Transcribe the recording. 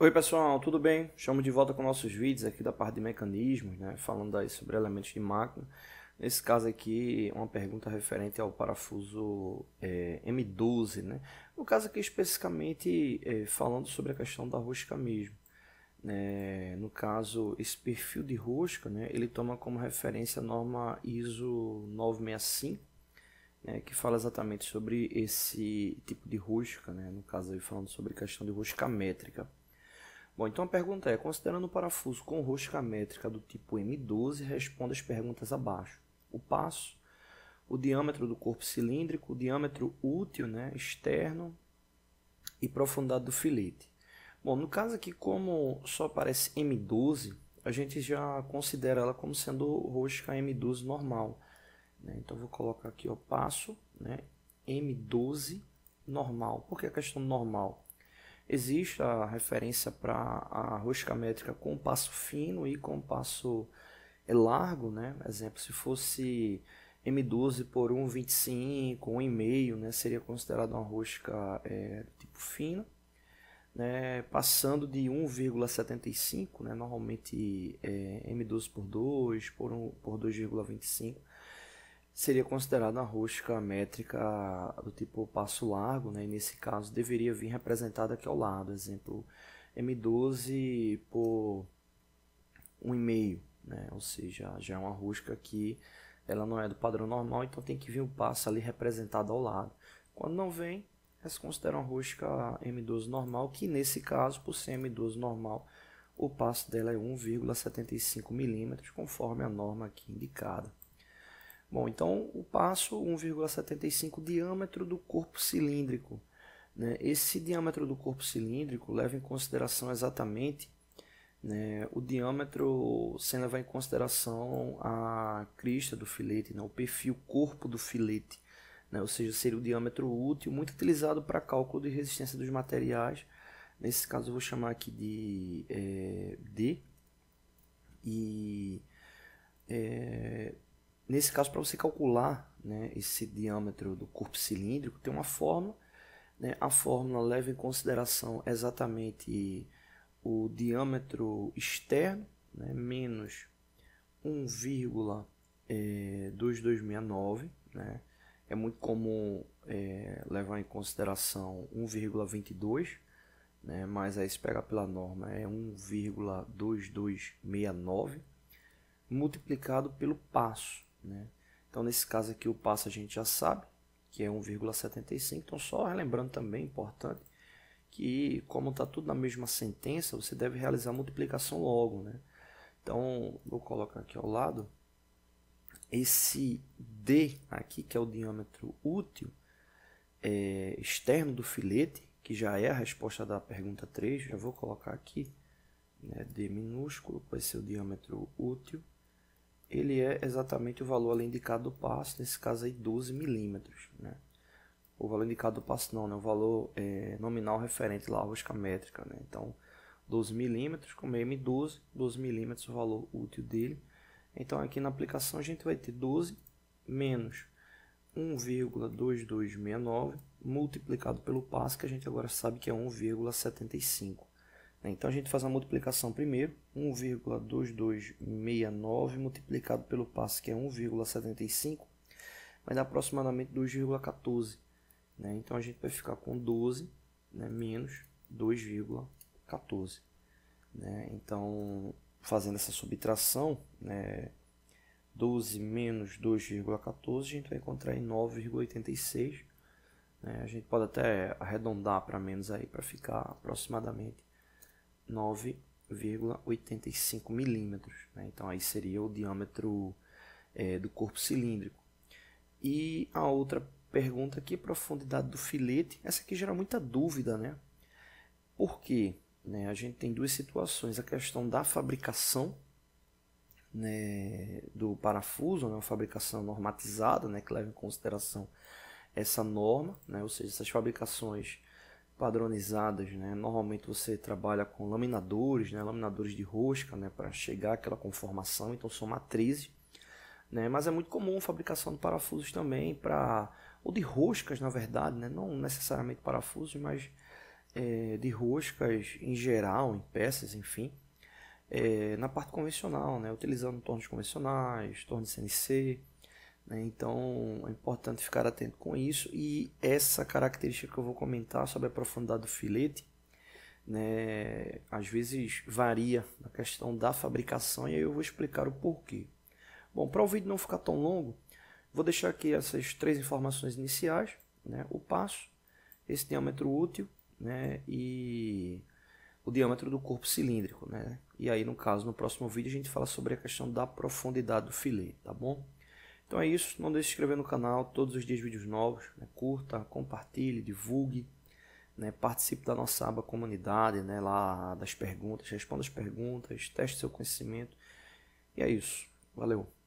Oi pessoal, tudo bem? Chamo de volta com nossos vídeos aqui da parte de mecanismos, né? falando aí sobre elementos de máquina. Nesse caso aqui, uma pergunta referente ao parafuso é, M12, né? No caso aqui especificamente é, falando sobre a questão da rosca mesmo. É, no caso, esse perfil de rosca, né? Ele toma como referência a norma ISO 965, né, que fala exatamente sobre esse tipo de rosca, né? No caso aí falando sobre questão de rosca métrica. Bom, então a pergunta é: considerando o parafuso com rosca métrica do tipo M12, responda as perguntas abaixo. O passo, o diâmetro do corpo cilíndrico, o diâmetro útil, né, externo e profundidade do filete. Bom, no caso aqui, como só aparece M12, a gente já considera ela como sendo rosca M12 normal. Né? Então vou colocar aqui o passo, né, M12 normal. Por que a questão normal? Existe a referência para a rosca métrica com passo fino e com passo é, largo, né? Exemplo, se fosse M12 por 1,25, 1,5, né? Seria considerado uma rosca é, tipo fina. Né, passando de 1,75, né, normalmente é, M12 por 2, por, por 2,25, seria considerada uma rústica métrica do tipo passo largo, né? e nesse caso deveria vir representada aqui ao lado, exemplo M12 por 1,5, né? ou seja, já é uma rústica que ela não é do padrão normal, então tem que vir o passo ali representado ao lado. Quando não vem, é considera uma rústica M12 normal, que nesse caso, por ser M12 normal, o passo dela é 1,75 milímetros, conforme a norma aqui indicada. Bom, então o passo 1,75 diâmetro do corpo cilíndrico. Né? Esse diâmetro do corpo cilíndrico leva em consideração exatamente né, o diâmetro, sem levar em consideração a crista do filete, né, o perfil, corpo do filete. Né, ou seja, seria o diâmetro útil, muito utilizado para cálculo de resistência dos materiais. Nesse caso eu vou chamar aqui de é, D. E é, nesse caso, para você calcular né, esse diâmetro do corpo cilíndrico, tem uma fórmula. Né, a fórmula leva em consideração exatamente o diâmetro externo, né, menos 1,2269. É, né, é muito comum é, levar em consideração 1,22, né, mas aí se pegar pela norma é 1,2269 multiplicado pelo passo. Né? Então, nesse caso aqui, o passo a gente já sabe que é 1,75. Então, só relembrando também, importante, que como está tudo na mesma sentença, você deve realizar a multiplicação logo. Né? Então, vou colocar aqui ao lado. Esse D aqui, que é o diâmetro útil é, externo do filete, que já é a resposta da pergunta 3, já vou colocar aqui, né, D minúsculo, vai ser o diâmetro útil ele é exatamente o valor ali indicado do passo, nesse caso aí 12 milímetros. Né? O valor indicado do passo não, né? o valor é, nominal referente lá à rosca métrica. Né? Então, 12 milímetros com M12, 12 milímetros o valor útil dele. Então, aqui na aplicação a gente vai ter 12 menos 1,2269 multiplicado pelo passo, que a gente agora sabe que é 1,75. Né? Então a gente faz a multiplicação primeiro, 1,2269 multiplicado pelo passo que é 1,75, vai dar aproximadamente 2,14. Né? Então a gente vai ficar com 12 né, menos 2,14. Né? Então, fazendo essa subtração, né, 12 menos 2,14, a gente vai encontrar em 9,86. Né? A gente pode até arredondar para menos aí para ficar aproximadamente 9,85 milímetros. Né? Então aí seria o diâmetro é, do corpo cilíndrico. E a outra pergunta aqui, profundidade do filete. Essa aqui gera muita dúvida, né? Por quê? Né? A gente tem duas situações. A questão da fabricação né, do parafuso, né, uma fabricação normatizada, né, que leva em consideração essa norma, né, ou seja, essas fabricações padronizadas, né? Normalmente você trabalha com laminadores, né? Laminadores de rosca, né? Para chegar àquela conformação, então são matrizes, né? Mas é muito comum fabricação de parafusos também para ou de roscas, na verdade, né? Não necessariamente parafusos, mas é, de roscas em geral, em peças, enfim. É, na parte convencional, né? Utilizando tornos convencionais, tornos CNC, né? Então é importante ficar atento com isso. E essa característica que eu vou comentar sobre a profundidade do filete, né, às vezes varia na questão da fabricação e aí eu vou explicar o porquê. Bom, para o vídeo não ficar tão longo, vou deixar aqui essas três informações iniciais: né, o passo, esse diâmetro útil né, e o diâmetro do corpo cilíndrico. Né? E aí, no caso, no próximo vídeo, a gente fala sobre a questão da profundidade do filete, tá bom? Então é isso, não deixe de se inscrever no canal, todos os dias vídeos novos, né? curta, compartilhe, divulgue, né? participe da nossa aba comunidade, né? lá das perguntas, responda as perguntas, teste seu conhecimento. E é isso, valeu!